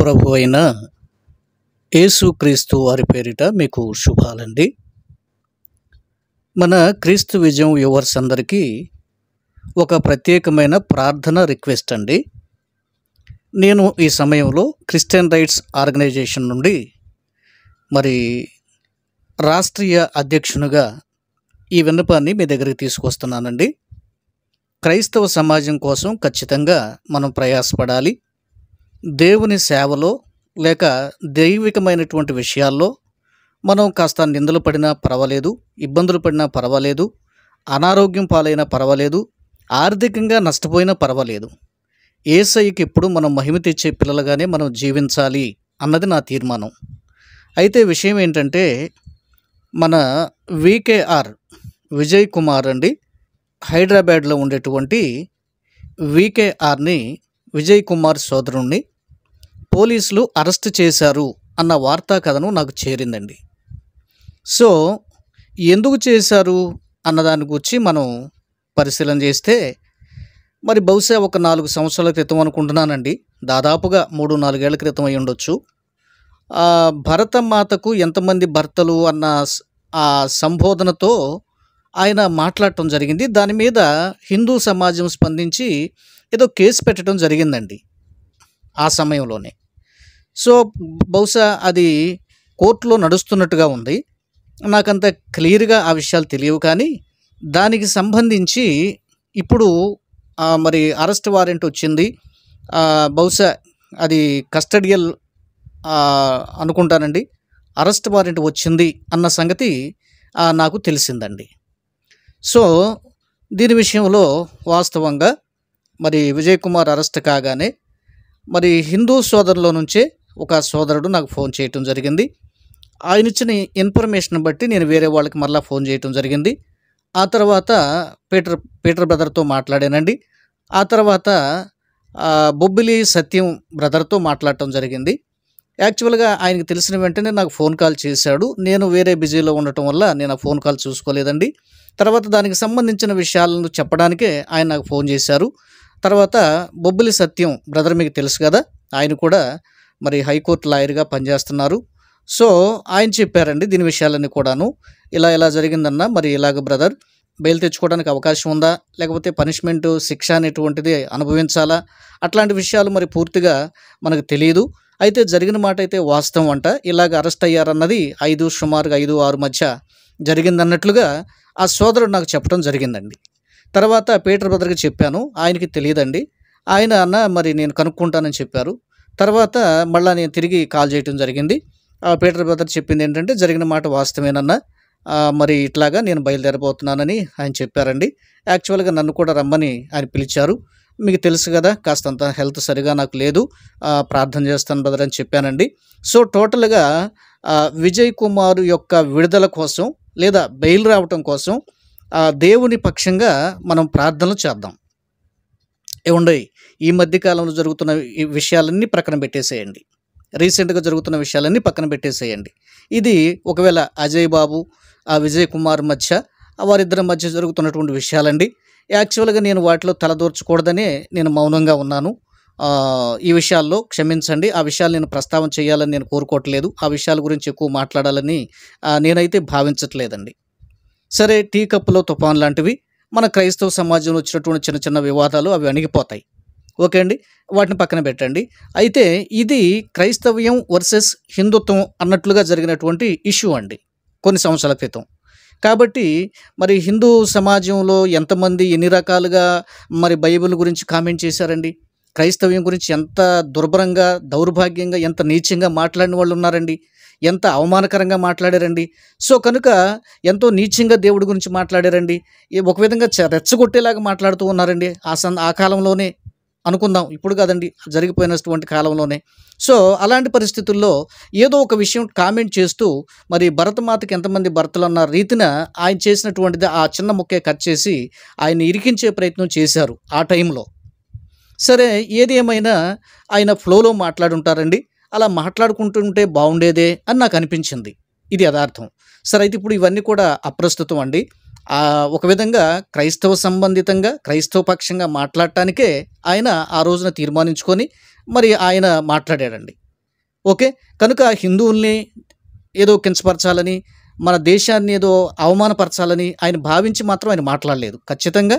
ప్రభు అయిన యేసుక్రీస్తు వారి పేరిట మీకు శుభాలండి మన క్రీస్తు విజయం యువర్స్ అందరికీ ఒక ప్రత్యేకమైన ప్రార్థన రిక్వెస్ట్ అండి నేను ఈ సమయంలో క్రిస్టియన్ రైట్స్ ఆర్గనైజేషన్ నుండి మరి రాష్ట్రీయ అధ్యక్షునిగా ఈ విన్నపాన్ని మీ దగ్గరికి తీసుకొస్తున్నానండి క్రైస్తవ సమాజం కోసం ఖచ్చితంగా మనం ప్రయాసపడాలి దేవుని సేవలో లేక దైవికమైనటువంటి విషయాల్లో మనం కాస్త నిందలు పడినా పర్వాలేదు ఇబ్బందులు పడినా పర్వాలేదు అనారోగ్యం పాలైనా పర్వాలేదు ఆర్థికంగా నష్టపోయినా పర్వాలేదు ఏసైకి ఎప్పుడు మనం మహిమ తెచ్చే పిల్లలుగానే మనం జీవించాలి అన్నది నా తీర్మానం అయితే విషయం ఏంటంటే మన వికేఆర్ విజయ్ కుమార్ అండి హైదరాబాద్లో ఉండేటువంటి వికేఆర్ని విజయ్ కుమార్ సోదరుణ్ణి పోలీసులు అరెస్ట్ చేశారు అన్న వార్తా కథను నాకు చేరిందండి సో ఎందుకు చేశారు అన్నదాని గురించి మనం పరిశీలన చేస్తే మరి బహుశా ఒక నాలుగు సంవత్సరాల క్రితం అనుకుంటున్నానండి దాదాపుగా మూడు నాలుగేళ్ల క్రితం అయి ఉండొచ్చు మాతకు ఎంతమంది భర్తలు అన్న ఆ సంబోధనతో ఆయన మాట్లాడటం జరిగింది దాని మీద హిందూ సమాజం స్పందించి ఏదో కేసు పెట్టడం జరిగిందండి ఆ సమయంలోనే సో బహుశా అది కోర్టులో నడుస్తున్నట్టుగా ఉంది నాకంత క్లియర్గా ఆ విషయాలు తెలియవు కానీ దానికి సంబంధించి ఇప్పుడు మరి అరెస్ట్ వారెంట్ వచ్చింది బహుశా అది కస్టడియల్ అనుకుంటానండి అరెస్ట్ వారెంట్ వచ్చింది అన్న సంగతి నాకు తెలిసిందండి సో దీని విషయంలో వాస్తవంగా మరి విజయ్ కుమార్ అరెస్ట్ కాగానే మరి హిందూ సోదరులో నుంచే ఒక సోదరుడు నాకు ఫోన్ చేయటం జరిగింది ఆయన ఇచ్చిన ఇన్ఫర్మేషన్ బట్టి నేను వేరే వాళ్ళకి మరలా ఫోన్ చేయటం జరిగింది ఆ తర్వాత పీటర్ పీటర్ బ్రదర్తో మాట్లాడానండి ఆ తర్వాత బొబ్బిలి సత్యం బ్రదర్తో మాట్లాడటం జరిగింది యాక్చువల్గా ఆయనకు తెలిసిన వెంటనే నాకు ఫోన్ కాల్ చేశాడు నేను వేరే బిజీలో ఉండటం వల్ల నేను ఆ ఫోన్ కాల్ చూసుకోలేదండి తర్వాత దానికి సంబంధించిన విషయాలను చెప్పడానికే ఆయన నాకు ఫోన్ చేశారు తర్వాత బొబ్బిలి సత్యం బ్రదర్ మీకు తెలుసు కదా ఆయన కూడా మరి హైకోర్టు లాయర్గా పనిచేస్తున్నారు సో ఆయన చెప్పారండి దీని విషయాలన్నీ కూడాను ఇలా ఇలా జరిగిందన్న మరి ఇలాగ బ్రదర్ బెయిల్ తెచ్చుకోవడానికి అవకాశం ఉందా లేకపోతే పనిష్మెంటు శిక్ష అనేటువంటిది అనుభవించాలా అట్లాంటి విషయాలు మరి పూర్తిగా మనకు తెలియదు అయితే జరిగిన మాట అయితే వాస్తవం అంట ఇలాగ అరెస్ట్ అయ్యారన్నది ఐదు సుమారుగా ఐదు ఆరు మధ్య జరిగిందన్నట్లుగా ఆ సోదరుడు నాకు చెప్పడం జరిగిందండి తర్వాత పీటర్ బ్రదర్కి చెప్పాను ఆయనకి తెలియదండి ఆయన అన్న మరి నేను కనుక్కుంటానని చెప్పారు తర్వాత మళ్ళీ నేను తిరిగి కాల్ చేయటం జరిగింది పీటర్ బ్రదర్ చెప్పింది ఏంటంటే జరిగిన మాట వాస్తవేనన్నా మరి ఇట్లాగా నేను బయలుదేరబోతున్నానని ఆయన చెప్పారండి యాక్చువల్గా నన్ను కూడా రమ్మని ఆయన పిలిచారు మీకు తెలుసు కదా కాస్తంత హెల్త్ సరిగా నాకు లేదు ప్రార్థన చేస్తాను బ్రదర్ అని చెప్పానండి సో టోటల్గా విజయ్ కుమార్ యొక్క విడుదల కోసం లేదా బెయిల్ రావటం కోసం దేవుని పక్షంగా మనం ప్రార్థనలు చేద్దాం ఏముండయి ఈ మధ్యకాలంలో జరుగుతున్న ఈ విషయాలన్నీ ప్రక్కన పెట్టేసేయండి రీసెంట్గా జరుగుతున్న విషయాలన్నీ పక్కన పెట్టేసేయండి ఇది ఒకవేళ అజయ్ బాబు ఆ విజయ్ కుమార్ మధ్య వారిద్దరి మధ్య జరుగుతున్నటువంటి విషయాలండి యాక్చువల్గా నేను వాటిలో తలదూర్చకూడదనే నేను మౌనంగా ఉన్నాను ఈ విషయాల్లో క్షమించండి ఆ విషయాలు నేను ప్రస్తావన చేయాలని నేను కోరుకోవట్లేదు ఆ విషయాల గురించి ఎక్కువ మాట్లాడాలని నేనైతే భావించట్లేదండి సరే టీ కప్పులో తుఫాన్ లాంటివి మన క్రైస్తవ సమాజంలో వచ్చినటువంటి చిన్న చిన్న వివాదాలు అవి అణిగిపోతాయి ఓకే అండి వాటిని పక్కన పెట్టండి అయితే ఇది క్రైస్తవ్యం వర్సెస్ హిందుత్వం అన్నట్లుగా జరిగినటువంటి ఇష్యూ అండి కొన్ని సంవత్సరాల క్రితం కాబట్టి మరి హిందూ సమాజంలో ఎంతమంది ఎన్ని రకాలుగా మరి బైబిల్ గురించి కామెంట్ చేశారండి క్రైస్తవ్యం గురించి ఎంత దుర్భరంగా దౌర్భాగ్యంగా ఎంత నీచంగా మాట్లాడిన వాళ్ళు ఉన్నారండి ఎంత అవమానకరంగా మాట్లాడారండి సో కనుక ఎంతో నీచంగా దేవుడి గురించి మాట్లాడారండి ఒక విధంగా రెచ్చగొట్టేలాగా మాట్లాడుతూ ఉన్నారండి ఆ సన్ ఆ కాలంలోనే అనుకుందాం ఇప్పుడు కాదండి జరిగిపోయినటువంటి కాలంలోనే సో అలాంటి పరిస్థితుల్లో ఏదో ఒక విషయం కామెంట్ చేస్తూ మరి భరతమాతకి ఎంతమంది భర్తలు అన్న రీతిన ఆయన చేసినటువంటిది ఆ చిన్న ముక్కే కట్ చేసి ఆయన ఇరికించే ప్రయత్నం చేశారు ఆ టైంలో సరే ఏది ఏమైనా ఆయన ఫ్లోలో మాట్లాడుంటారండి అలా మాట్లాడుకుంటుంటే బాగుండేదే అని నాకు అనిపించింది ఇది యథార్థం సరే అయితే ఇప్పుడు ఇవన్నీ కూడా అప్రస్తుతం అండి ఒక విధంగా క్రైస్తవ సంబంధితంగా క్రైస్తవ పక్షంగా మాట్లాడటానికే ఆయన ఆ రోజున తీర్మానించుకొని మరి ఆయన మాట్లాడాడండి ఓకే కనుక హిందువుల్ని ఏదో కించపరచాలని మన దేశాన్ని ఏదో అవమానపరచాలని ఆయన భావించి మాత్రం ఆయన మాట్లాడలేదు ఖచ్చితంగా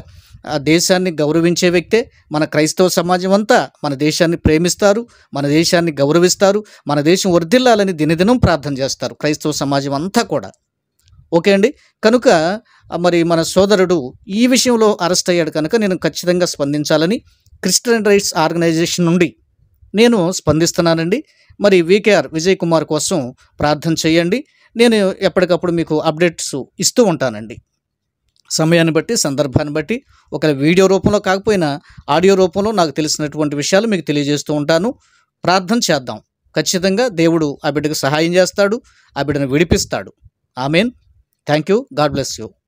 ఆ దేశాన్ని గౌరవించే వ్యక్తే మన క్రైస్తవ సమాజం అంతా మన దేశాన్ని ప్రేమిస్తారు మన దేశాన్ని గౌరవిస్తారు మన దేశం వర్ధిల్లాలని దినదినం ప్రార్థన చేస్తారు క్రైస్తవ సమాజం అంతా కూడా ఓకే అండి కనుక మరి మన సోదరుడు ఈ విషయంలో అరెస్ట్ అయ్యాడు కనుక నేను ఖచ్చితంగా స్పందించాలని క్రిస్టియన్ రైట్స్ ఆర్గనైజేషన్ నుండి నేను స్పందిస్తున్నానండి మరి వికేఆర్ విజయ్ కుమార్ కోసం ప్రార్థన చేయండి నేను ఎప్పటికప్పుడు మీకు అప్డేట్స్ ఇస్తూ ఉంటానండి సమయాన్ని బట్టి సందర్భాన్ని బట్టి ఒక వీడియో రూపంలో కాకపోయినా ఆడియో రూపంలో నాకు తెలిసినటువంటి విషయాలు మీకు తెలియజేస్తూ ఉంటాను ప్రార్థన చేద్దాం ఖచ్చితంగా దేవుడు ఆ బిడ్డకు సహాయం చేస్తాడు ఆ బిడ్డను విడిపిస్తాడు amen Thank you. God bless you.